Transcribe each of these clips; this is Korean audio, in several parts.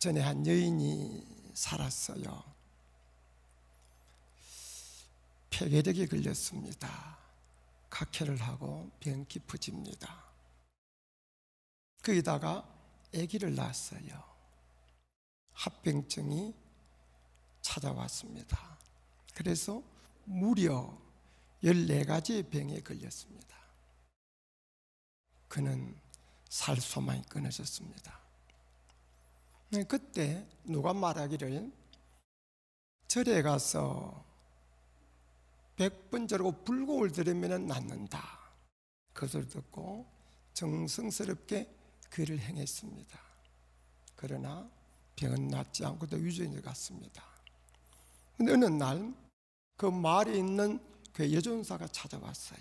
전에 한 여인이 살았어요. 폐괴력이 걸렸습니다. 각혈을 하고 병 깊어집니다. 거기다가 아기를 낳았어요. 합병증이 찾아왔습니다. 그래서 무려 14가지 병에 걸렸습니다. 그는 살 소망이 끊어졌습니다. 네, 그때 누가 말하기를 절에 가서 백 번 절고 불고을 들으면 낫는다. 그 소리 듣고 정성스럽게 그를 행했습니다. 그러나 병은 낫지 않고도 유전이 갔습니다. 근데 어느 날 그 말이 있는 그 여전사가 찾아왔어요.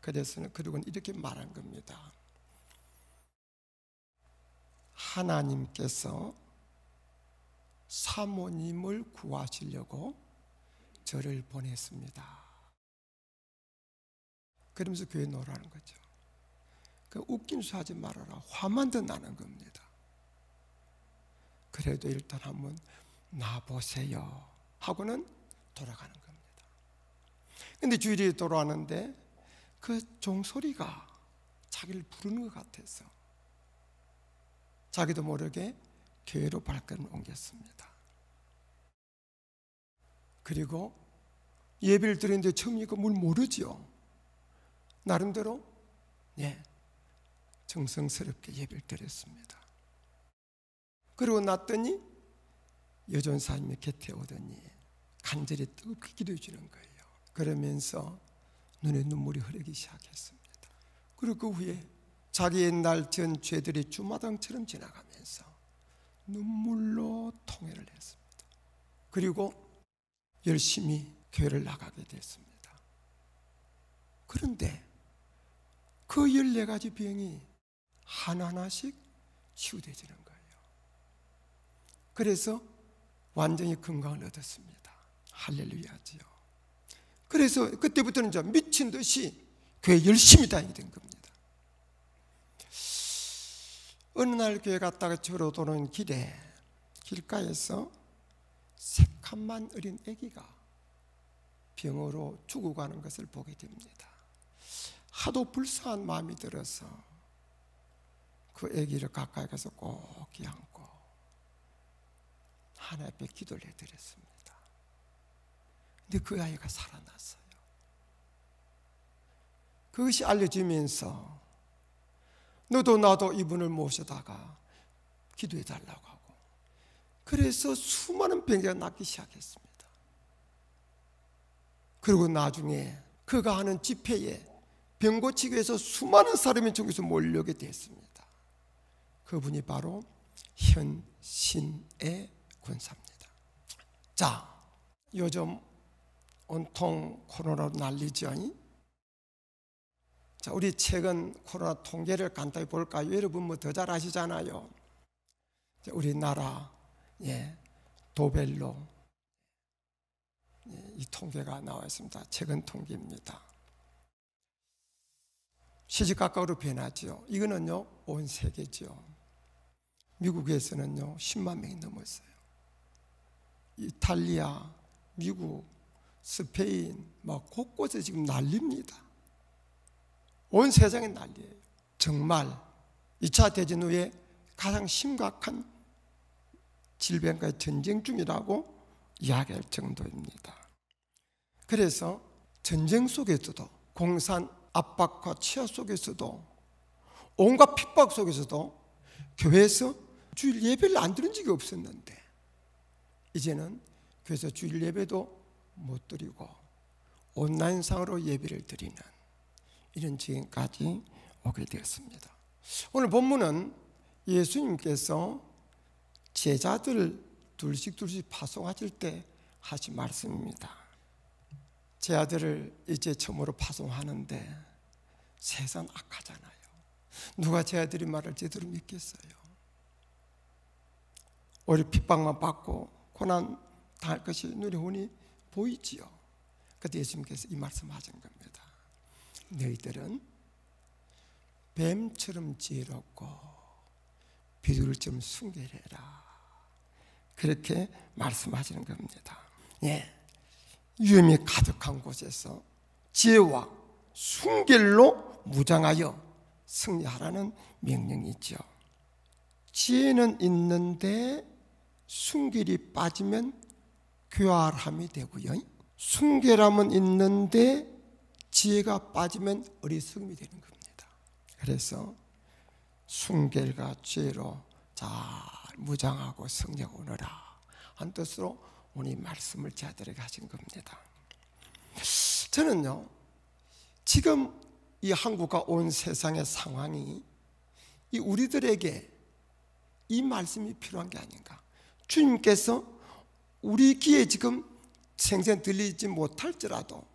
그래서는 그러고는 이렇게 말한 겁니다. 하나님께서 사모님을 구하시려고 저를 보냈습니다. 그러면서 교회 노라는 거죠. 그 웃긴 수 하지 말아라. 화만 더 나는 겁니다. 그래도 일단 한번 나보세요. 하고는 돌아가는 겁니다. 근데 주일이 돌아왔는데 그 종소리가 자기를 부르는 것 같아서 자기도 모르게 교회로 발걸음 옮겼습니다. 그리고 예배를 드리는데 처음이니까 뭘 모르지요. 나름대로 예 정성스럽게 예배를 드렸습니다. 그리고 났더니 여전사님의 곁에 오더니 간절히 뜨겁게 기도해 주는 거예요. 그러면서 눈에 눈물이 흐르기 시작했습니다. 그리고 그 후에 자기의 날 지은 죄들이 주마당처럼 지나가면서 눈물로 통회를 했습니다. 그리고 열심히 교회를 나가게 됐습니다. 그런데 그 14가지 병이 하나하나씩 치유되지는 거예요. 그래서 완전히 건강을 얻었습니다. 할렐루야지요. 그래서 그때부터는 미친 듯이 교회 열심히 다니게 된 겁니다. 어느 날 교회 갔다가 집으로 돌아오는 길에 길가에서 새칸만 어린 아기가 병으로 죽어가는 것을 보게 됩니다. 하도 불쌍한 마음이 들어서 그 아기를 가까이 가서 꼭 안고 하나 앞에 기도를 해드렸습니다. 근데 그 아이가 살아났어요. 그것이 알려지면서 너도 나도 이분을 모셔다가 기도해 달라고 하고 그래서 수많은 병기가 낫기 시작했습니다. 그리고 나중에 그가 하는 집회에 병 고치기 위해서 수많은 사람이 저기서 몰려오게 됐습니다. 그분이 바로 현신의 군사입니다. 자, 요즘 온통 코로나로 난리지아니 자, 우리 최근 코로나 통계를 간단히 볼까요? 여러분 뭐 더 잘 아시잖아요. 자, 우리나라, 예, 도벨로. 예, 이 통계가 나와 있습니다. 최근 통계입니다. 시시각각으로 변하지요. 이거는요, 온 세계지요. 미국에서는요, 10만 명이 넘었어요. 이탈리아, 미국, 스페인, 막 곳곳에 지금 난립니다. 온 세상이 난리예요. 정말 2차 대전 후에 가장 심각한 질병과의 전쟁 중이라고 이야기할 정도입니다. 그래서 전쟁 속에서도 공산 압박과 치하 속에서도 온갖 핍박 속에서도 교회에서 주일 예배를 안 드린 적이 없었는데 이제는 교회에서 주일 예배도 못 드리고 온라인상으로 예배를 드리는 이런 지경까지 오게 되었습니다. 오늘 본문은 예수님께서 제자들을 둘씩 둘씩 파송하실 때 하신 말씀입니다. 제 아들을 이제 처음으로 파송하는데 세상 악하잖아요. 누가 제 아들이 말을 제대로 믿겠어요? 오히 핍박만 받고 고난 당할 것이 눈에 훤히 보이지요. 그때 예수님께서 이 말씀하신 겁니다. 너희들은 뱀처럼 지혜롭고 비둘처럼 순결해라. 그렇게 말씀하시는 겁니다. 예. 위험이 가득한 곳에서 지혜와 순결로 무장하여 승리하라는 명령이죠. 지혜는 있는데 순결이 빠지면 교활함이 되고요. 순결함은 있는데 지혜가 빠지면 어리석음이 되는 겁니다. 그래서 순결과 죄로잘 무장하고 성령 오너라 한 뜻으로 오늘 말씀을 제자들에게 하신 겁니다. 저는요 지금 이 한국과 온 세상의 상황이 이 우리들에게 이 말씀이 필요한 게 아닌가. 주님께서 우리 귀에 지금 생생 들리지 못할지라도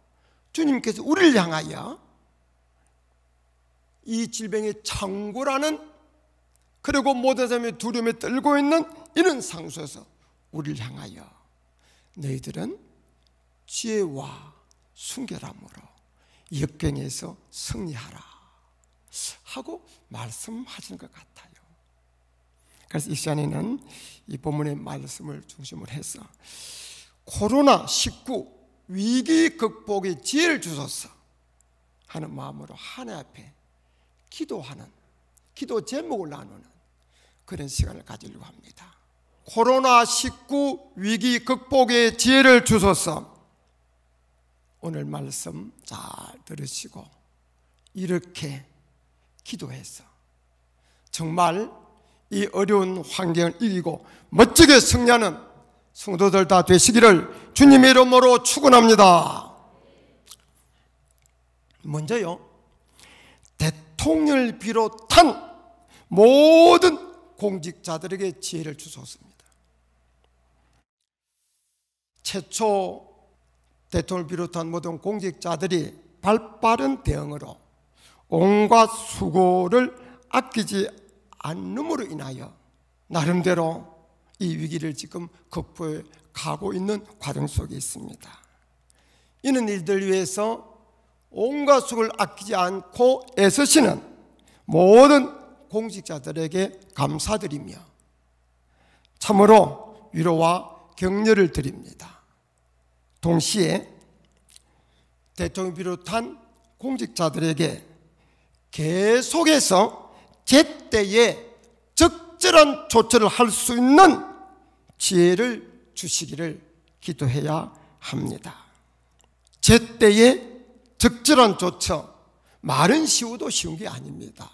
주님께서 우리를 향하여 이 질병의 창고라는 그리고 모든 사람이 두려움에 떨고 있는 이런 상소에서 우리를 향하여 너희들은 지혜와 순결함으로 역경에서 승리하라 하고 말씀하시는 것 같아요. 그래서 이 시간에는 이 본문의 말씀을 중심으로 해서 코로나 19 위기 극복의 지혜를 주소서 하는 마음으로 하나 앞에 기도하는 기도 제목을 나누는 그런 시간을 가지려고 합니다. 코로나19 위기 극복의 지혜를 주소서 오늘 말씀 잘 들으시고 이렇게 기도해서 정말 이 어려운 환경을 이기고 멋지게 승리하는 성도들 다 되시기를 주님의 이름으로 축원합니다. 먼저요. 대통령을 비롯한 모든 공직자들에게 지혜를 주셨습니다. 최초 대통령을 비롯한 모든 공직자들이 발빠른 대응으로 온갖 수고를 아끼지 않음으로 인하여 나름대로 이 위기를 지금 극복해 가고 있는 과정 속에 있습니다. 이는 이들 위해서 온갖 수를 아끼지 않고 애쓰시는 모든 공직자들에게 감사드리며 참으로 위로와 격려를 드립니다. 동시에 대통령 비롯한 공직자들에게 계속해서 제때에 적절한 조처를 할 수 있는 지혜를 주시기를 기도해야 합니다. 제 때에 적절한 조처, 말은 쉬워도 쉬운 게 아닙니다.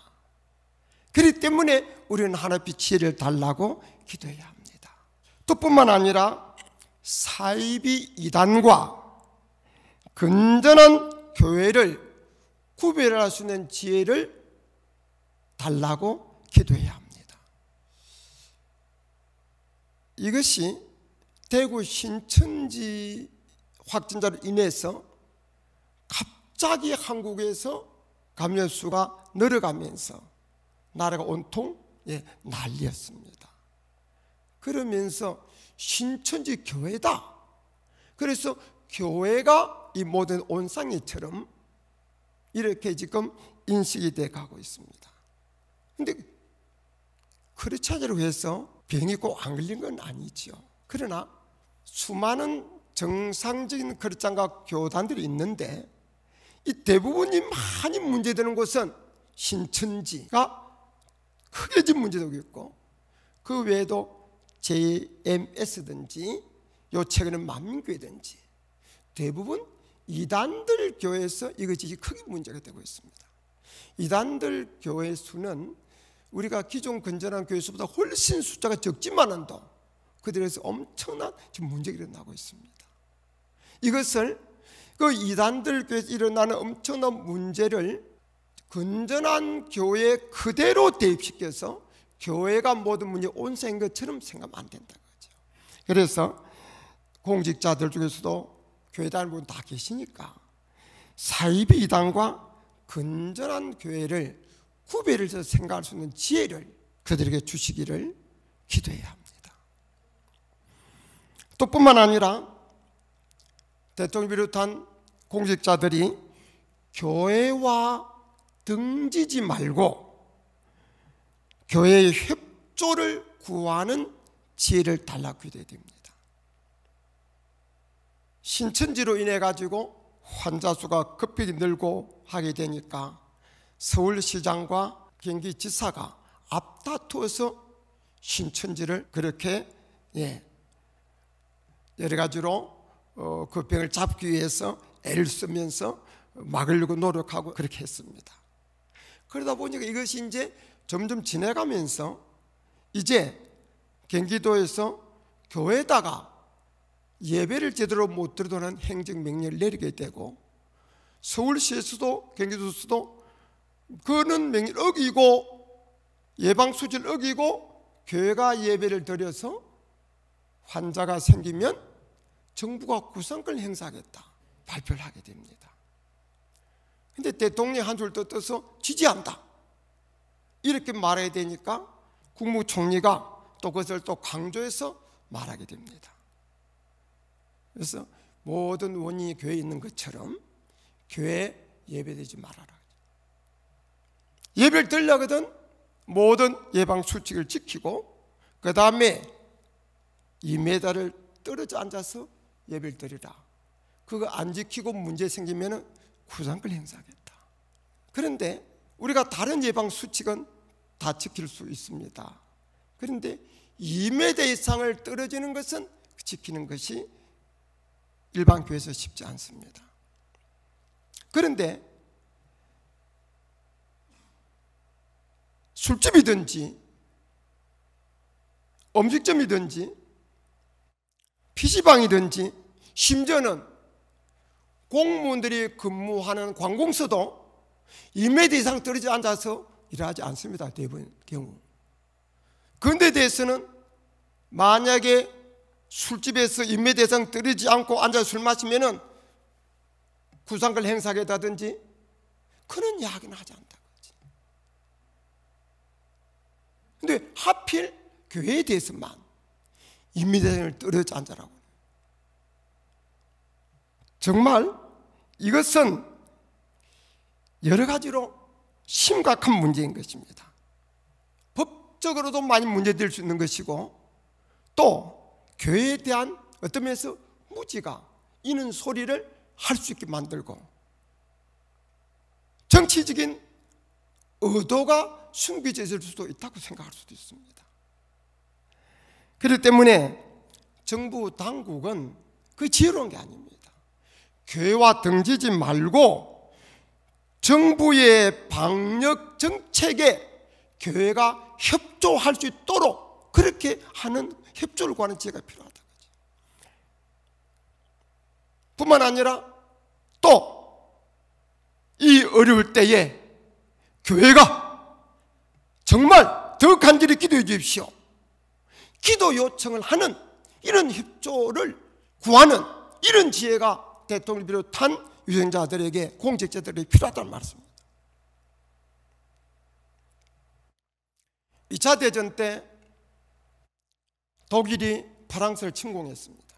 그렇기 때문에 우리는 하나님께 지혜를 달라고 기도해야 합니다. 또 뿐만 아니라 사이비 이단과 건전한 교회를 구별할 수 있는 지혜를 달라고 기도해야 합니다. 이것이 대구 신천지 확진자로 인해서 갑자기 한국에서 감염 수가 늘어가면서 나라가 온통 예, 난리였습니다. 그러면서 신천지 교회다. 그래서 교회가 이 모든 온상이처럼 이렇게 지금 인식이 돼 가고 있습니다. 근데 크리스찬으로 해서 병이 꼭안 걸린 건아니죠 그러나 수많은 정상적인 크리스과 교단들이 있는데 이 대부분이 많이 문제되는 곳은 신천지가 크게 진 문제도 있고 그 외에도 JMS든지 요 최근은 만민교회든지 대부분 이단들 교회에서 이것이 크게 문제가 되고 있습니다. 이단들 교회 수는 우리가 기존 건전한 교회수보다 훨씬 숫자가 적지만은도 그들에서 엄청난 지금 문제가 일어나고 있습니다. 이것을 그 이단들께서 일어나는 엄청난 문제를 근전한 교회 그대로 대입시켜서 교회가 모든 문제 온생 것처럼 생각하면 안 된다는 죠 그래서 공직자들 중에서도 교회 다분다 계시니까 사이비 이단과 근전한 교회를 후배를 서 생각할 수 있는 지혜를 그들에게 주시기를 기도해야 합니다. 또 뿐만 아니라 대통령 비롯한 공직자들이 교회와 등지지 말고 교회의 협조를 구하는 지혜를 달라 기도해야 됩니다. 신천지로 인해 가지고 환자 수가 급히 늘고 하게 되니까 서울시장과 경기지사가 앞다투어서 신천지를 그렇게 예, 여러 가지로 어, 그 병을 잡기 위해서 애를 쓰면서 막으려고 노력하고 그렇게 했습니다. 그러다 보니까 이것이 이제 점점 지나가면서 이제 경기도에서 교회다가 에 예배를 제대로 못 드리도록 행정명령을 내리게 되고 서울시에서도 경기도에서도 그는 명의를 어기고 예방 수칙을 어기고 교회가 예배를 드려서 환자가 생기면 정부가 구상권 을 행사하겠다 발표를 하게 됩니다. 근데 대통령 한줄 떠서 지지한다. 이렇게 말해야 되니까 국무총리가 또 그것을 또 강조해서 말하게 됩니다. 그래서 모든 원인이 교회에 있는 것처럼 교회 예배되지 말아라. 예배를 드리려거든 모든 예방 수칙을 지키고 그 다음에 이 메달을 떨어져 앉아서 예배를 드리라. 그거 안 지키고 문제 생기면 구상글 행사하겠다. 그런데 우리가 다른 예방 수칙은 다 지킬 수 있습니다. 그런데 2m 이상을 떨어지는 것은 지키는 것이 일반 교회에서 쉽지 않습니다. 그런데 술집이든지 음식점이든지 피시방이든지 심지어는 공무원들이 근무하는 관공서도 2m 이상 떨어져 앉아서 일하지 않습니다. 대부분 경우. 그런데 대해서는 만약에 술집에서 2m 이상 떨어지지 않고 앉아 술 마시면은 구상글 행사하겠다든지 그런 이야기는 하지 않다. 근데 하필 교회에 대해서만 인민대생을 떨어져 앉아라고. 정말 이것은 여러 가지로 심각한 문제인 것입니다. 법적으로도 많이 문제될 수 있는 것이고 또 교회에 대한 어떤 면에서 무지가 이는 소리를 할 수 있게 만들고 정치적인 의도가 숭비제일 수도 있다고 생각할 수도 있습니다. 그렇기 때문에 정부 당국은 그 지혜로운 게 아닙니다. 교회와 등지지 말고 정부의 방역 정책에 교회가 협조할 수 있도록 그렇게 하는 협조를 구하는 지혜가 필요하다. 뿐만 아니라 또 이 어려울 때에 교회가 정말 더 간절히 기도해 주십시오. 기도 요청을 하는 이런 협조를 구하는 이런 지혜가 대통령 비롯한 유생자들에게 공직자들에 필요하다는 말씀입니다. 2차 대전 때 독일이 프랑스를 침공했습니다.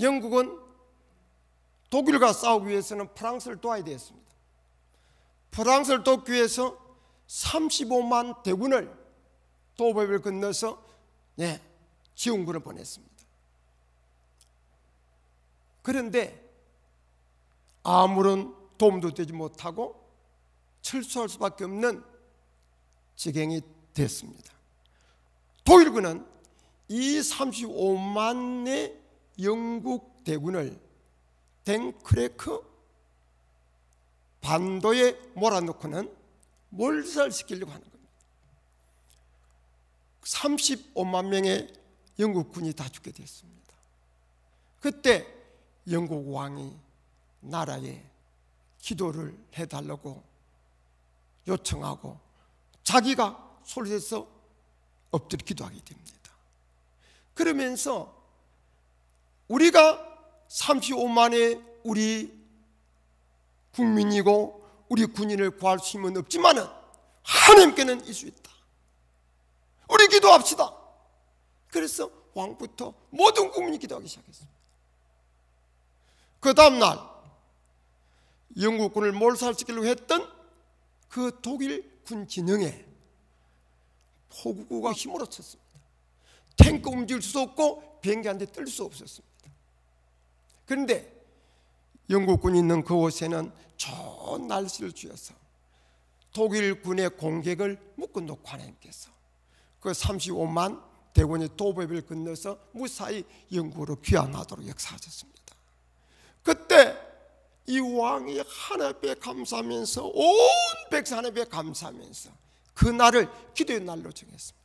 영국은 독일과 싸우기 위해서는 프랑스를 도와야 되었습니다. 프랑스를 돕기 위해서 35만 대군을 도법를 건너서 네, 지원군을 보냈습니다. 그런데 아무런 도움도 되지 못하고 철수할 수밖에 없는 지경이 됐습니다. 독일군은 이 35만의 영국 대군을 댕크레크 반도에 몰아넣고는 몰살시키려고 하는 겁니다. 35만 명의 영국군이 다 죽게 됐습니다. 그때 영국 왕이 나라에 기도를 해달라고 요청하고 자기가 소리내서 엎드려 기도하게 됩니다. 그러면서 우리가 35만의 우리 국민이고 우리 군인을 구할 수 힘은 없지만 하나님께는 이수 있다. 우리 기도합시다. 그래서 왕부터 모든 국민이 기도하기 시작했습니다. 그 다음날 영국군을 몰살시키려고 했던 그 독일 군 진영에 포구가 힘을 얻었습니다. 탱크 움직일 수 없고 비행기 한대뜰수 없었습니다. 그런데 영국군이 있는 그곳에는 좋은 날씨를 주어서 독일군의 공격을 묶은놓고 하나님께서 그 35만 대군의 도배비를 건너서 무사히 영국으로 귀환하도록 역사하셨습니다. 그때 이 왕이 하나님께 감사하면서 온 백성 하나님께 감사하면서 그 날을 기도의 날로 정했습니다.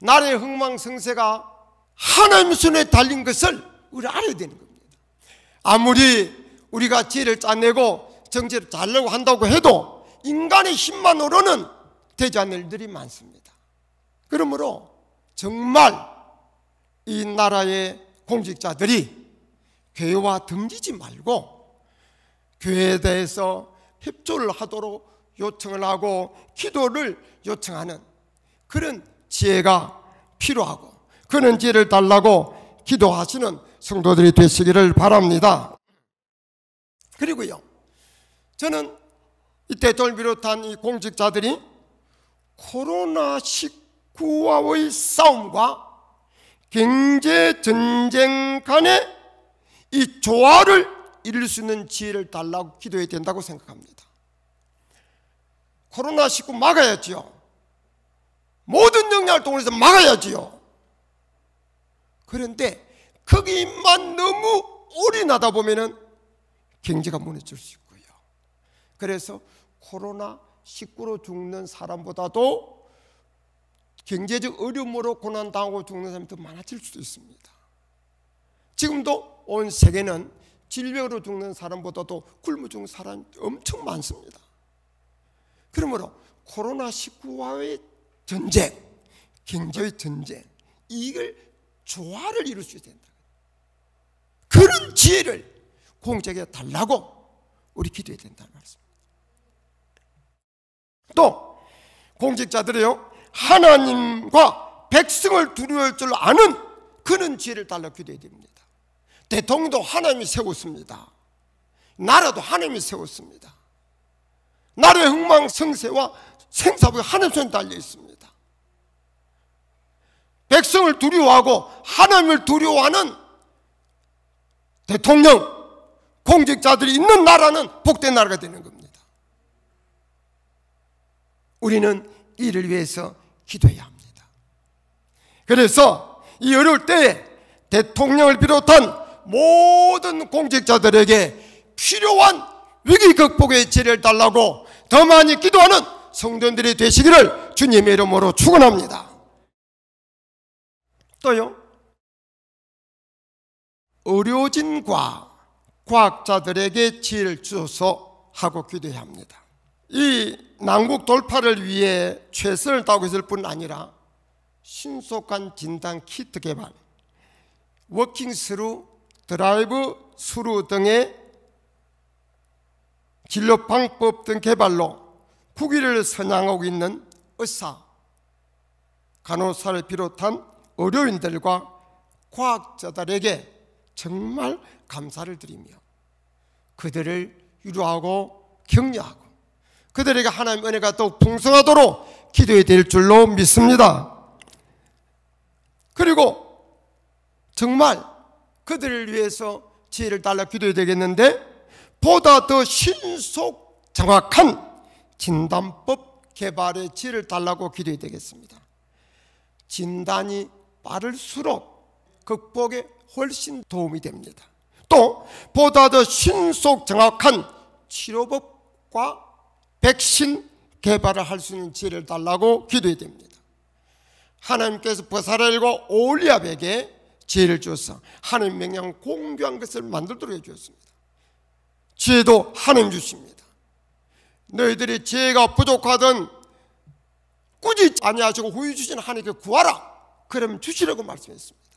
나라의 흥망성쇠가 하나님 손에 달린 것을 우리 알아야 되는 겁니다. 아무리 우리가 지혜를 짜내고 정치를 잘려고 한다고 해도 인간의 힘만으로는 되지 않을 일들이 많습니다. 그러므로 정말 이 나라의 공직자들이 교회와 등지지 말고 교회에 대해서 협조를 하도록 요청을 하고 기도를 요청하는 그런 지혜가 필요하고 그런 지혜를 달라고 기도하시는 성도들이 되시기를 바랍니다. 그리고요. 저는 이 대통령 비롯한 이 공직자들이 코로나19와의 싸움과 경제 전쟁 간의 이 조화를 이룰 수 있는 지혜를 달라고 기도해야 된다고 생각합니다. 코로나19 막아야지요. 모든 역량을 동원해서 막아야지요. 그런데 거기만 너무 올인하다 보면은 경제가 무너질 수 있고요. 그래서 코로나 19로 죽는 사람보다도 경제적 어려움으로 고난당하고 죽는 사람이 더 많아질 수도 있습니다. 지금도 온 세계는 질병으로 죽는 사람보다도 굶어 죽는 사람이 엄청 많습니다. 그러므로 코로나19와의 전쟁, 경제의 전쟁, 이걸 조화를 이룰 수 있어야 된다. 그런 지혜를 공짜에 달라고 우리 기도해야 된다는 말씀입니다. 또 공직자들이요 하나님과 백성을 두려울 줄 아는 그는 지혜를 달라 기도해야 됩니다. 대통령도 하나님이 세웠습니다. 나라도 하나님이 세웠습니다. 나라의 흥망성쇠와 생사부가 하나님 손에 달려 있습니다. 백성을 두려워하고 하나님을 두려워하는 대통령 공직자들이 있는 나라는 복된 나라가 되는 겁니다. 우리는 이를 위해서 기도해야 합니다. 그래서 이 어려울 때에 대통령을 비롯한 모든 공직자들에게 필요한 위기 극복의 지혜를 달라고 더 많이 기도하는 성도들이 되시기를 주님의 이름으로 축원합니다. 또요. 의료진과 과학자들에게 지혜를 주소서 하고 기도합니다. 이 난국 돌파를 위해 최선을 다했을 뿐 아니라 신속한 진단 키트 개발, 워킹 스루, 드라이브 스루 등의 진료 방법 등 개발로 국위를 선양하고 있는 의사, 간호사를 비롯한 의료인들과 과학자들에게 정말 감사를 드리며 그들을 위로하고 격려하고 그들에게 하나님 은혜가 더욱 풍성하도록 기도해 드릴 줄로 믿습니다. 그리고 정말 그들을 위해서 지혜를 달라 기도해야 되겠는데 보다 더 신속 정확한 진단법 개발의 지혜를 달라고 기도해야 되겠습니다. 진단이 빠를수록 극복에 훨씬 도움이 됩니다. 또 보다 더 신속 정확한 치료법과 백신 개발을 할 수 있는 지혜를 달라고 기도해야 됩니다. 하나님께서 버사라엘과 올리압에게 지혜를 주어서 하나님 명령 공교한 것을 만들도록 해주었습니다. 지혜도 하나님 주십니다. 너희들이 지혜가 부족하든 꾸지 아니하시고 후유 주신 하나님께 구하라. 그러면 주시라고 말씀했습니다.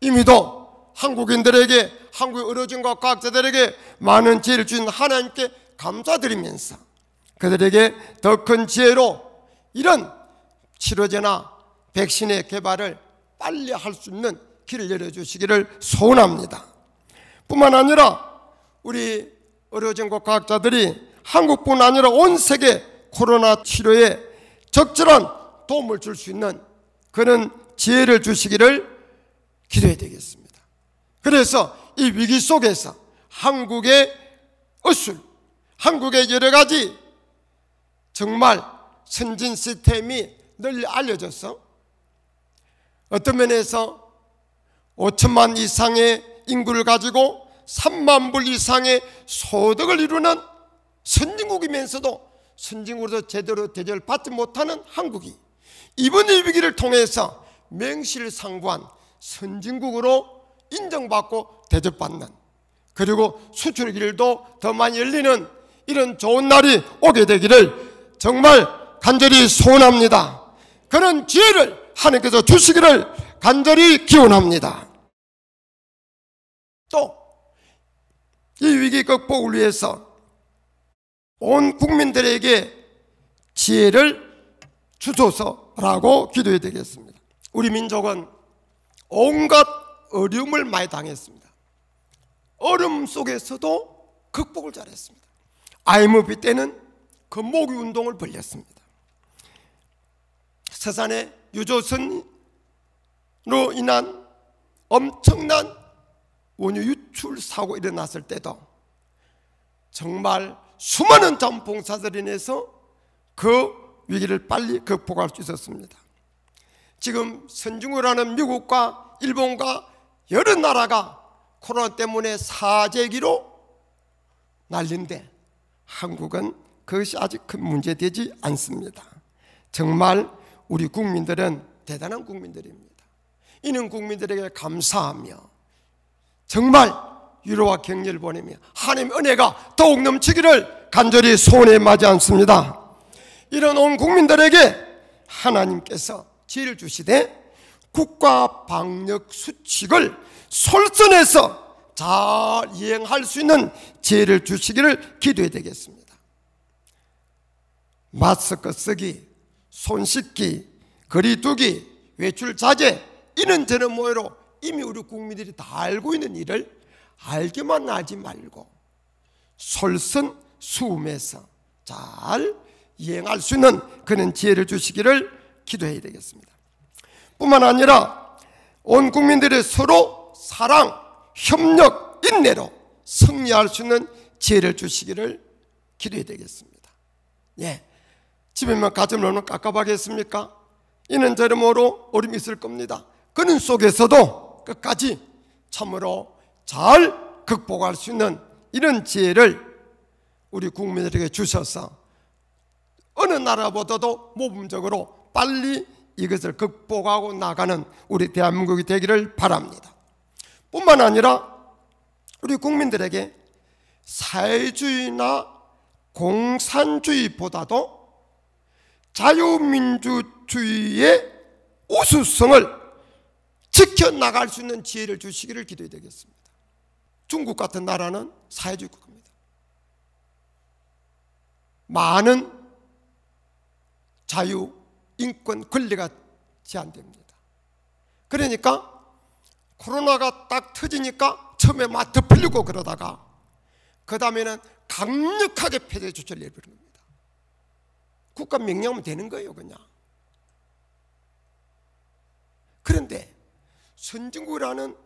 이미도 한국인들에게 한국의 의료진과 과학자들에게 많은 지혜를 주신 하나님께 감사드리면서 그들에게 더 큰 지혜로 이런 치료제나 백신의 개발을 빨리 할 수 있는 길을 열어주시기를 소원합니다. 뿐만 아니라 우리 의료진과 과학자들이 한국뿐 아니라 온 세계 코로나 치료에 적절한 도움을 줄 수 있는 그런 지혜를 주시기를 기도해야 되겠습니다. 그래서 이 위기 속에서 한국의 어술, 한국의 여러 가지 정말 선진 시스템이 널리 알려져서 어떤 면에서 5천만 이상의 인구를 가지고 3만 불 이상의 소득을 이루는 선진국이면서도 선진국으로 제대로 대접을 받지 못하는 한국이 이번 위기를 통해서 명실상부한 선진국으로 인정받고 대접받는 그리고 수출 길도 더 많이 열리는 이런 좋은 날이 오게 되기를 정말 간절히 소원합니다. 그런 지혜를 하나님께서 주시기를 간절히 기원합니다. 또 이 위기 극복을 위해서 온 국민들에게 지혜를 주소서라고 기도해야 되겠습니다. 우리 민족은 온갖 어려움을 많이 당했습니다. 어려움 속에서도 극복을 잘했습니다. IMF 때는 금목이 그 운동을 벌렸습니다. 세산의 유조선으로 인한 엄청난 원유 유출 사고 일어났을 때도 정말 수많은 자봉사들 인해서 그 위기를 빨리 극복할 수 있었습니다. 지금 선중우라는 미국과 일본과 여러 나라가 코로나 때문에 사재기로 난린데 한국은 그것이 아직 큰 문제되지 않습니다. 정말 우리 국민들은 대단한 국민들입니다. 이는 국민들에게 감사하며 정말 위로와 격려를 보내며 하나님 은혜가 더욱 넘치기를 간절히 소원에 마지 않습니다. 이런 온 국민들에게 하나님께서 지혜를 주시되 국가 방역 수칙을 솔선해서 잘 이행할 수 있는 지혜를 주시기를 기도해야 되겠습니다. 마스크 쓰기, 손 씻기, 거리 두기, 외출 자제 이런 저런 모여로 이미 우리 국민들이 다 알고 있는 일을 알기만 하지 말고 솔선수음해서 잘 이행할 수 있는 그런 지혜를 주시기를 기도해야 되겠습니다. 뿐만 아니라 온 국민들이 서로 사랑, 협력, 인내로 승리할 수 있는 지혜를 주시기를 기도해야 되겠습니다. 예. 집에만 가정을 깝깝하겠습니까? 이는 저러므로 어림이 있을 겁니다. 그는 속에서도 끝까지 참으로 잘 극복할 수 있는 이런 지혜를 우리 국민들에게 주셔서 어느 나라보다도 모범적으로 빨리 이것을 극복하고 나가는 우리 대한민국이 되기를 바랍니다. 뿐만 아니라 우리 국민들에게 사회주의나 공산주의보다도 자유민주주의의 우수성을 지켜나갈 수 있는 지혜를 주시기를 기도해드리겠습니다. 중국 같은 나라는 사회주의 국입니다 많은 자유, 인권 권리가 제한됩니다. 그러니까 코로나가 딱 터지니까 처음에 마트 풀리고 그러다가 그 다음에는 강력하게 폐쇄 조치를 내버립니다. 국가 명령하면 되는 거예요, 그냥. 그런데 선진국이라는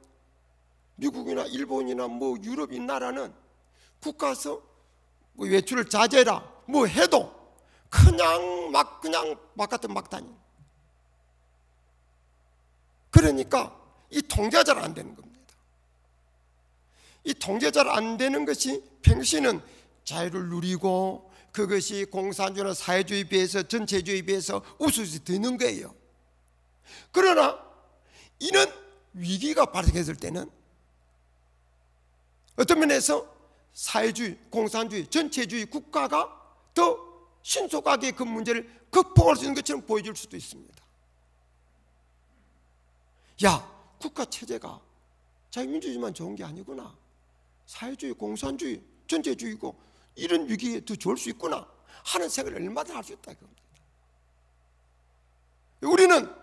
미국이나 일본이나 뭐 유럽인 나라는 국가에서 뭐 외출을 자제라 해뭐 해도 그냥 막 그냥 바깥에 막 다니. 그러니까 이 통제가 잘 안 되는 겁니다. 이 통제가 잘 안 되는 것이 평시는 자유를 누리고 그것이 공산주의나 사회주의에 비해서 전체주의에 비해서 우수히 드는 거예요. 그러나 이는 위기가 발생했을 때는 어떤 면에서 사회주의, 공산주의, 전체주의 국가가 더 신속하게 그 문제를 극복할 수 있는 것처럼 보여줄 수도 있습니다. 야, 국가 체제가 자유민주주의만 좋은 게 아니구나. 사회주의, 공산주의, 전제주의고 이런 위기에 더 좋을 수 있구나 하는 생각을 얼마나 할수 있다 이겁니다. 우리는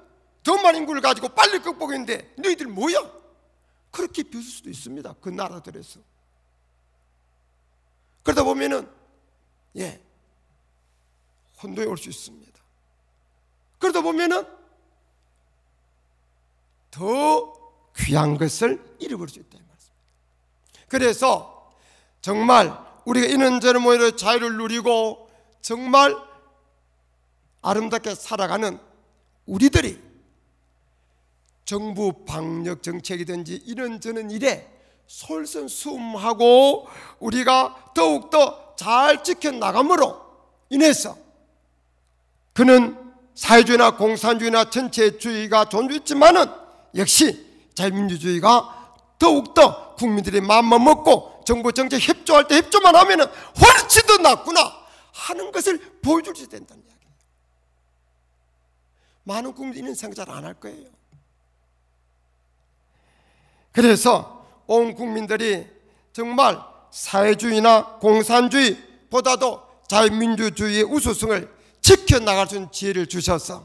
더 많은 걸 가지고 빨리 극복했는데 너희들 뭐야? 그렇게 비웃을 수도 있습니다. 그 나라들에서. 그러다 보면은 예 혼돈에 올 수 있습니다. 그러다 보면은 더 귀한 것을 잃어버릴 수 있다는 말씀입니다. 그래서 정말 우리가 이런저런 모여 자유를 누리고 정말 아름답게 살아가는 우리들이 정부 방역 정책이든지 이런저런 일에 솔선수음하고 우리가 더욱더 잘 지켜나감으로 인해서 그는 사회주의나 공산주의나 전체주의가 존재했지만은 역시 자유민주주의가 더욱더 국민들이 마음만 먹고 정부 정책 협조할 때 협조만 하면은 훨씬 더 낫구나 하는 것을 보여줄 수 된다는 이야기예요. 많은 국민들이 이런 생각 잘 안 할 거예요. 그래서 온 국민들이 정말 사회주의나 공산주의보다도 자유민주주의의 우수성을 지켜나갈 수 있는 지혜를 주셔서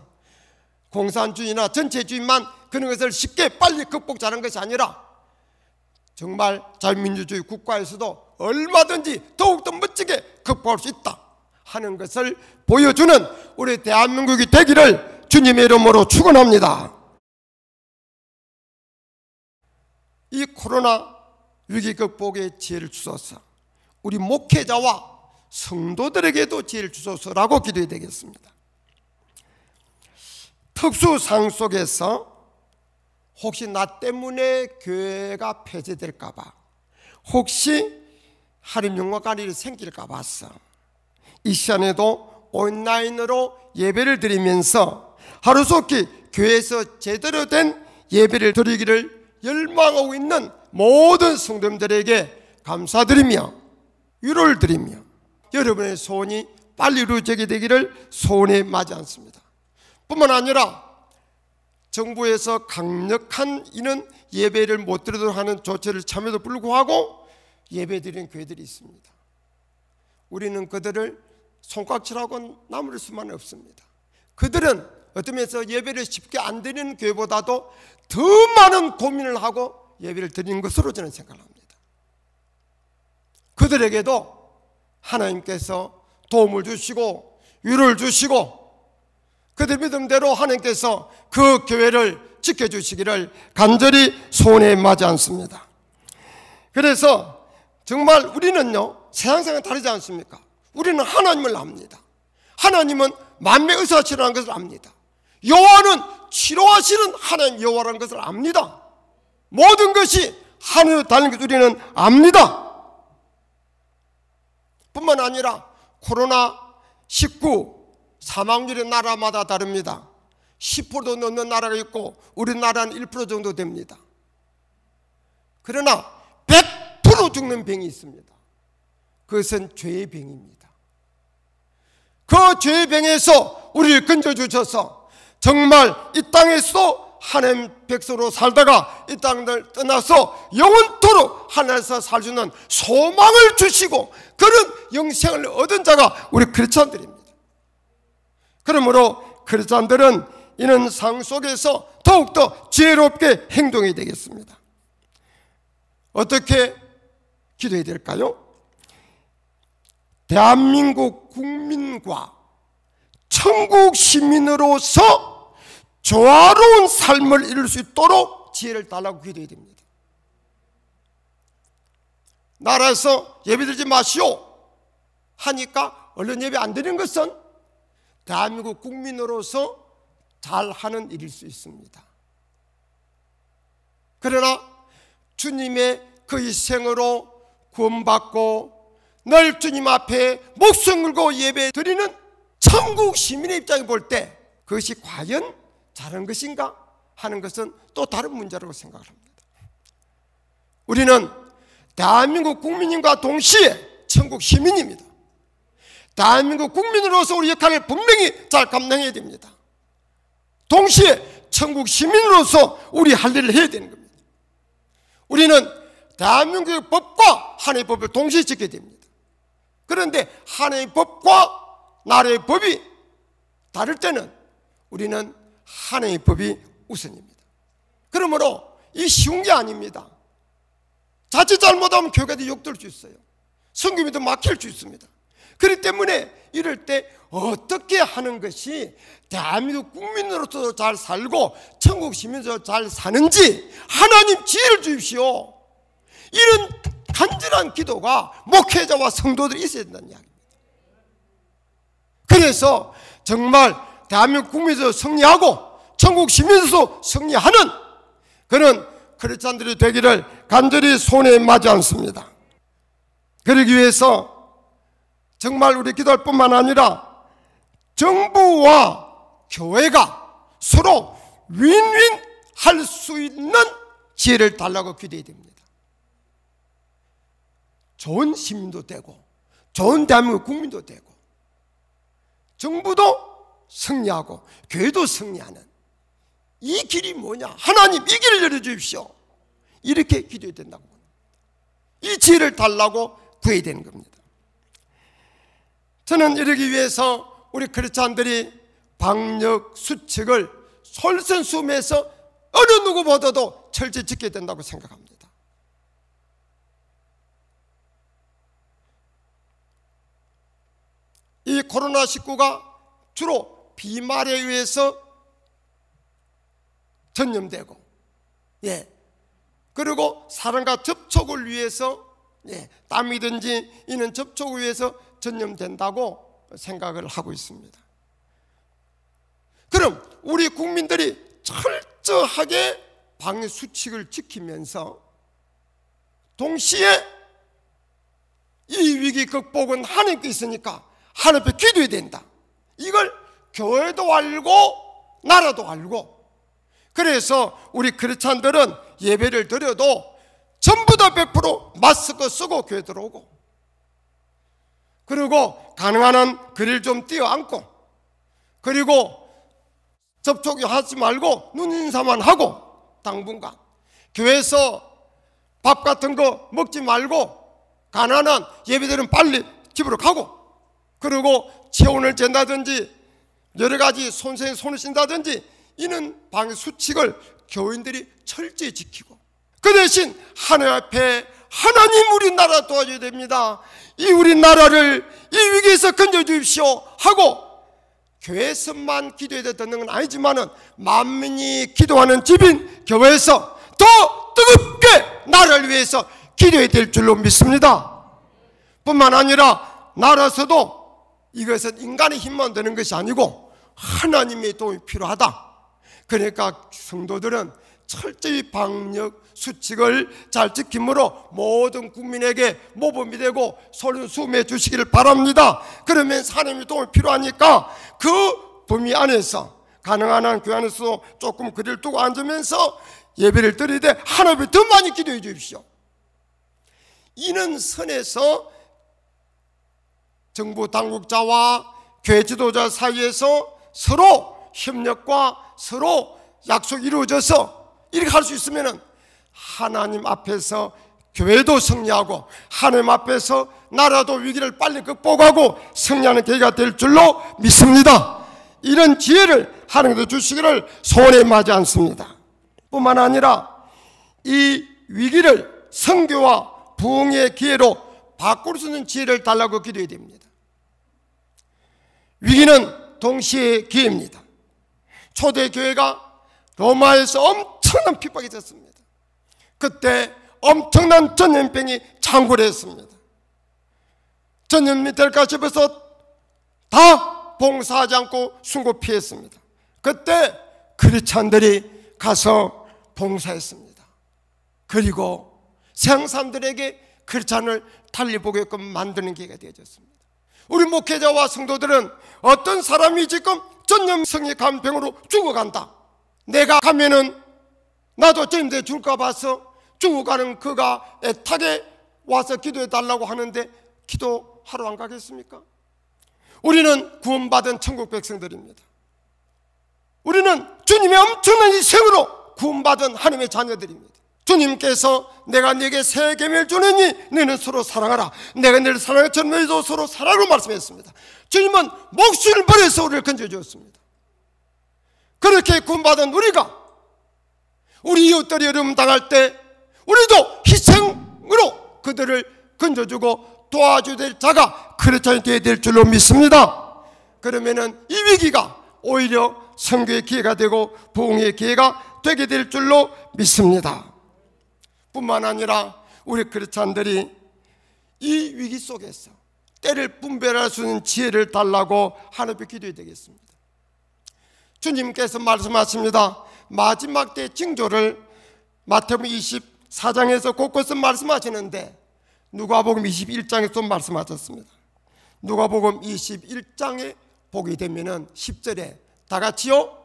공산주의나 전체 주의만 그런 것을 쉽게 빨리 극복하는 것이 아니라 정말 자유민주주의 국가에서도 얼마든지 더욱더 멋지게 극복할 수 있다 하는 것을 보여주는 우리 대한민국이 되기를 주님의 이름으로 축원합니다. 이 코로나 위기 극복의 지혜를 주소서 우리 목회자와 성도들에게도 지혜를 주소서라고 기도해야 되겠습니다. 특수상 속에서 혹시 나 때문에 교회가 폐쇄될까봐, 혹시 하림 영광관 이 생길까 봐서 이 시간에도 온라인으로 예배를 드리면서 하루속히 교회에서 제대로 된 예배를 드리기를 열망하고 있는 모든 성도님들에게 감사드리며 위로를 드리며 여러분의 소원이 빨리 이루어지게 되기를 소원에 맞지 않습니다. 뿐만 아니라 정부에서 강력한 이는 예배를 못 드리도록 하는 조치를 참에도 불구하고 예배 드리는 교회들이 있습니다. 우리는 그들을 손가락질고 남을 수만 없습니다. 그들은 어떤 면서 예배를 쉽게 안 드리는 교회보다도 더 많은 고민을 하고 예배를 드리는 것으로 저는 생각합니다. 그들에게도 하나님께서 도움을 주시고 위를 주시고 그들 믿음대로 하나님께서 그 교회를 지켜주시기를 간절히 소원에 맞지 않습니다. 그래서 정말 우리는요 세상생활 다르지 않습니까? 우리는 하나님을 압니다. 하나님은 만매 의사치라는 것을 압니다. 여호와는 치료하시는 하나님 여호와라는 것을 압니다. 모든 것이 하늘로 달린 것 우리는 압니다. 뿐만 아니라 코로나19 사망률이 나라마다 다릅니다. 10%도 넘는 나라가 있고 우리나라는 1% 정도 됩니다. 그러나 100% 죽는 병이 있습니다. 그것은 죄의 병입니다. 그 죄의 병에서 우리를 건져주셔서 정말 이 땅에서 하나님 백성으로 살다가 이 땅을 떠나서 영원토록 하나님에서 살주는 소망을 주시고 그런 영생을 얻은 자가 우리 크리스천들입니다. 그러므로 크리스천들은 이런 상 속에서 더욱더 지혜롭게 행동이 되겠습니다. 어떻게 기도해야 될까요? 대한민국 국민과 천국 시민으로서 조화로운 삶을 이룰 수 있도록 지혜를 달라고 기도해야 됩니다. 나라에서 예배 드지 마시오 하니까 얼른 예배 안 드리는 것은 대한민국 국민으로서 잘하는 일일 수 있습니다. 그러나 주님의 그 희생으로 구원받고 늘 주님 앞에 목숨 걸고 예배 드리는 천국 시민의 입장에 볼 때 그것이 과연 잘한 것인가 하는 것은 또 다른 문제라고 생각을 합니다. 우리는 대한민국 국민인과 동시에 천국 시민입니다. 대한민국 국민으로서 우리 역할을 분명히 잘 감당해야 됩니다. 동시에 천국 시민으로서 우리 할 일을 해야 되는 겁니다. 우리는 대한민국의 법과 하나의 법을 동시에 지켜야 됩니다. 그런데 하나의 법과 나라의 법이 다를 때는 우리는 하나님의 법이 우선입니다. 그러므로 이 쉬운 게 아닙니다. 자칫 잘못하면 교회도 욕될 수 있어요. 성금이도 막힐 수 있습니다. 그렇기 때문에 이럴 때 어떻게 하는 것이 대한민국 국민으로서 잘 살고 천국 시민으로서 잘 사는지 하나님 지혜를 주십시오. 이런 간절한 기도가 목회자와 성도들이 있어야 된다는 이야기입니다. 그래서 정말 대한민국 국민에서 승리하고 천국 시민에서 승리하는 그런 크리스찬들이 되기를 간절히 손에 맞지 않습니다. 그러기 위해서 정말 우리 기도할 뿐만 아니라 정부와 교회가 서로 윈윈 할 수 있는 지혜를 달라고 기대됩니다. 좋은 시민도 되고 좋은 대한민국 국민도 되고 정부도 승리하고 교회도 승리하는 이 길이 뭐냐? 하나님 이 길을 열어주십시오. 이렇게 기도해야 된다고. 이 지혜를 달라고 구해야 되는 겁니다. 저는 이러기 위해서 우리 크리스찬들이 방역 수칙을 솔선수매해서 어느 누구보다도 철저히 지켜야 된다고 생각합니다. 이 코로나19가 주로 비말에 의해서 전염되고, 예. 그리고 사람과 접촉을 위해서, 예. 땀이든지 이는 접촉을 위해서 전염된다고 생각을 하고 있습니다. 그럼 우리 국민들이 철저하게 방역 수칙을 지키면서 동시에 이 위기 극복은 하나님께 있으니까 하나님께 기도해야 된다. 이걸 교회도 알고 나라도 알고 그래서 우리 크리스찬들은 예배를 드려도 전부 다 100% 마스크 쓰고 교회 들어오고 그리고 가능한 한 그릴 좀 띄어앉고 그리고 접촉이 하지 말고 눈 인사만 하고 당분간 교회에서 밥 같은 거 먹지 말고 가난한 예배들은 빨리 집으로 가고 그리고 체온을 잰다든지 여러 가지 손생에 손을 쓴다든지 이는 방수칙을 교인들이 철저히 지키고 그 대신 하늘 앞에 하나님 우리나라 도와줘야 됩니다. 이 우리나라를 이 위기에서 건져주십시오 하고 교회에서만 기도해야 되는 건 아니지만은 만민이 기도하는 집인 교회에서 더 뜨겁게 나라를 위해서 기도해야 될 줄로 믿습니다. 뿐만 아니라 나라에서도 이것은 인간의 힘만 되는 것이 아니고 하나님의 도움이 필요하다. 그러니까 성도들은 철저히 방역 수칙을 잘 지킴으로 모든 국민에게 모범이 되고 소륜숨음해 주시기를 바랍니다. 그러면 하나님의 도움이 필요하니까 그 범위 안에서 가능한 한 교회 안에서 조금 그리를 두고 앉으면서 예배를 드리되 하나님더 많이 기도해 주십시오. 이는 선에서 정부 당국자와 교회 지도자 사이에서 서로 협력과 서로 약속 이루어져서 이 이렇게 할 수있으면 하나님 앞에서 교회도 승리하고 하나님 앞에서 나라도 위기를 빨리 극복하고 승리하는 계기가 될 줄로 믿습니다. 이런 지혜를 하나님께서 주시기를 소원에 마지 않습니다. 뿐만 아니라 이 위기를 성교와 부흥의 기회로 바꿀 수 있는 지혜를 달라고 기도해야 됩니다. 위기는 동시에 기회입니다. 초대교회가 로마에서 엄청난 핍박이 됐습니다. 그때 엄청난 전염병이 창궐했습니다. 전염이 될까 싶어서 다 봉사하지 않고 순고 피했습니다. 그때 크리찬들이 가서 봉사했습니다. 그리고 세상 들에게크리찬을 달리 보게끔 만드는 기회가 되어졌습니다. 우리 목회자와 성도들은 어떤 사람이 지금 전염성의 간병으로 죽어간다. 내가 가면은 나도 전염돼 줄까 봐서 죽어가는 그가 애타게 와서 기도해 달라고 하는데 기도하러 안 가겠습니까? 우리는 구원받은 천국 백성들입니다. 우리는 주님의 엄청난 이 생으로 구원받은 하나님의 자녀들입니다. 주님께서 내가 네게 새 계명을 주느니 너는 서로 사랑하라. 내가 너를 사랑했처럼 너희도 서로 사랑으로 말씀했습니다. 주님은 목숨을 버려서 우리를 건져주었습니다. 그렇게 군받은 우리가 우리 이웃들이 어려움 당할 때 우리도 희생으로 그들을 건져주고 도와주될 자가 크리스천이 되어야 될 줄로 믿습니다. 그러면은 이 위기가 오히려 성교의 기회가 되고 부흥의 기회가 되게 될 줄로 믿습니다. 뿐만 아니라 우리 크리스찬들이 이 위기 속에서 때를 분별할 수 있는 지혜를 달라고 하나님께 기도해야 되겠습니다. 주님께서 말씀하십니다. 마지막 때 징조를 마태복음 24장에서 곳곳에 말씀하시는데 누가복음 21장에서 말씀하셨습니다. 누가복음 21장에 보게 되면 10절에 다 같이요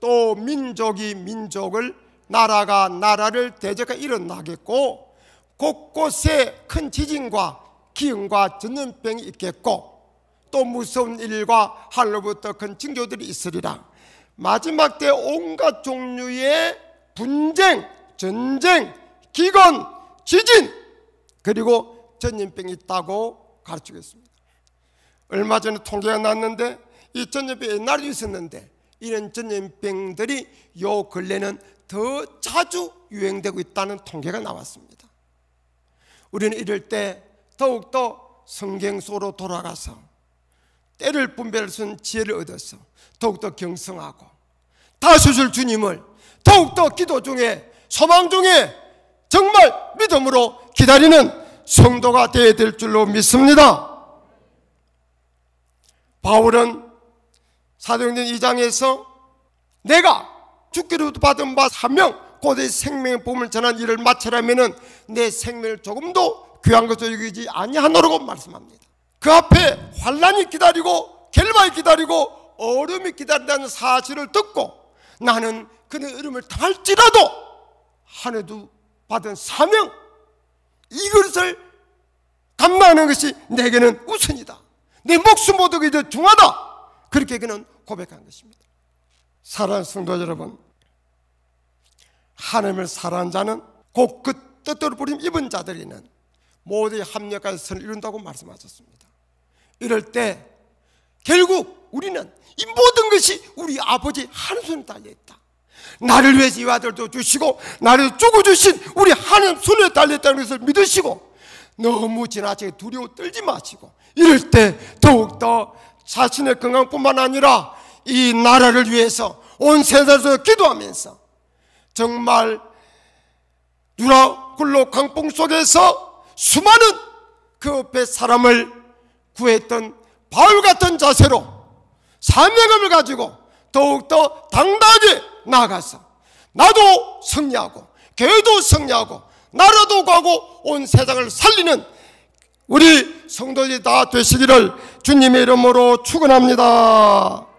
또 민족이 민족을 나라가 나라를 대적해 일어나겠고 곳곳에 큰 지진과 기근과 전염병이 있겠고 또 무서운 일과 하늘로부터 큰 징조들이 있으리라 마지막 때 온갖 종류의 분쟁, 전쟁, 기근, 지진 그리고 전염병이 있다고 가르치고 있습니다 얼마 전에 통계가 났는데 이 전염병이 날이 있었는데 이런 전염병들이 요 근래는 더 자주 유행되고 있다는 통계가 나왔습니다. 우리는 이럴 때 더욱더 성경 속으로 돌아가서 때를 분별할 수 있는 지혜를 얻어서 더욱더 경성하고 다수술 주님을 더욱더 기도 중에 소망 중에 정말 믿음으로 기다리는 성도가 되어야 될 줄로 믿습니다. 바울은 사도행전 2장에서 내가 죽기로도 받은 바 사명 곧 생명의 봄을 전한 일을 마치라면내 생명을 조금도 귀한 것으로 여기지 아니하노라고 말씀합니다. 그 앞에 환란이 기다리고 결박이 기다리고 어려이 기다린다는 사실을 듣고 나는 그의 어려을당지라도한 해도 받은 사명 이것을 감당하는 것이 내게는 우선이다. 내 목숨 보도가 이제 중하다. 그렇게 그는 고백한 것입니다. 사랑하는 성도 여러분 하나님을 사랑하는 자는 곧 그 뜻대로 부림 입은 자들이는 모두의 합력까지 선을 이룬다고 말씀하셨습니다. 이럴 때 결국 우리는 이 모든 것이 우리 아버지 하나님 손에 달려있다. 나를 위해서 이 아들도 주시고 나를 죽어주신 우리 하나님 손에 달렸다는 것을 믿으시고 너무 지나치게 두려워 떨지 마시고 이럴 때 더욱더 자신의 건강뿐만 아니라 이 나라를 위해서 온 세상에서 기도하면서 정말 유라굴로 강풍 속에서 수많은 그 옆에 사람을 구했던 바울 같은 자세로 사명감을 가지고 더욱더 당당하게 나아가서 나도 승리하고 교회도 승리하고 나라도 가고 온 세상을 살리는 우리 성도들이 다 되시기를 주님의 이름으로 축원합니다.